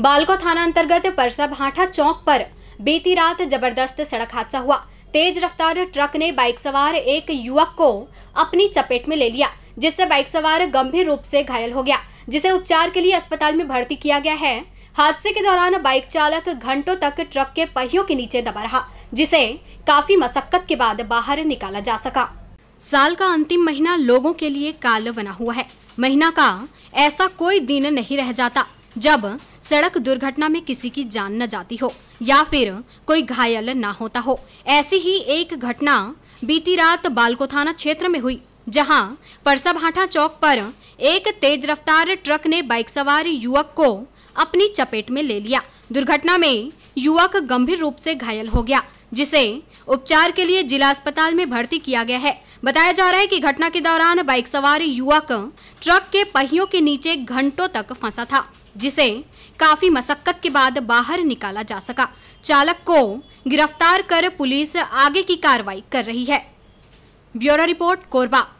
बालको थाना अंतर्गत परसा भाठा चौक पर बीती रात जबरदस्त सड़क हादसा हुआ तेज रफ्तार ट्रक ने बाइक सवार एक युवक को अपनी चपेट में ले लिया जिससे बाइक सवार गंभीर रूप से घायल हो गया जिसे उपचार के लिए अस्पताल में भर्ती किया गया है हादसे के दौरान बाइक चालक घंटों तक ट्रक के पहियों के नीचे दबा रहा जिसे काफी मशक्कत के बाद बाहर निकाला जा सका साल का अंतिम महीना लोगों के लिए काल बना हुआ है महीना का ऐसा कोई दिन नहीं रह जाता जब सड़क दुर्घटना में किसी की जान न जाती हो या फिर कोई घायल ना होता हो ऐसी ही एक घटना बीती रात बालको थाना क्षेत्र में हुई जहां परसभाठा चौक पर एक तेज रफ्तार ट्रक ने बाइक सवार युवक को अपनी चपेट में ले लिया दुर्घटना में युवक गंभीर रूप से घायल हो गया जिसे उपचार के लिए जिला अस्पताल में भर्ती किया गया है बताया जा रहा है कि घटना के दौरान बाइक सवार युवक ट्रक के पहियों के नीचे घंटों तक फंसा था जिसे काफी मशक्कत के बाद बाहर निकाला जा सका चालक को गिरफ्तार कर पुलिस आगे की कार्रवाई कर रही है ब्यूरो रिपोर्ट कोरबा